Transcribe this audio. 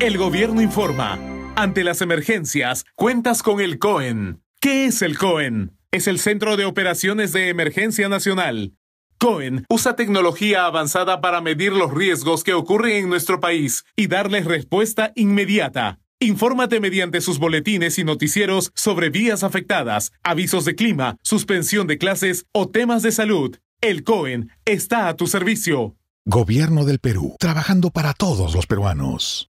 El gobierno informa. Ante las emergencias, cuentas con el COEN. ¿Qué es el COEN? Es el Centro de Operaciones de Emergencia Nacional. COEN usa tecnología avanzada para medir los riesgos que ocurren en nuestro país y darles respuesta inmediata. Infórmate mediante sus boletines y noticieros sobre vías afectadas, avisos de clima, suspensión de clases o temas de salud. El COEN está a tu servicio. Gobierno del Perú, trabajando para todos los peruanos.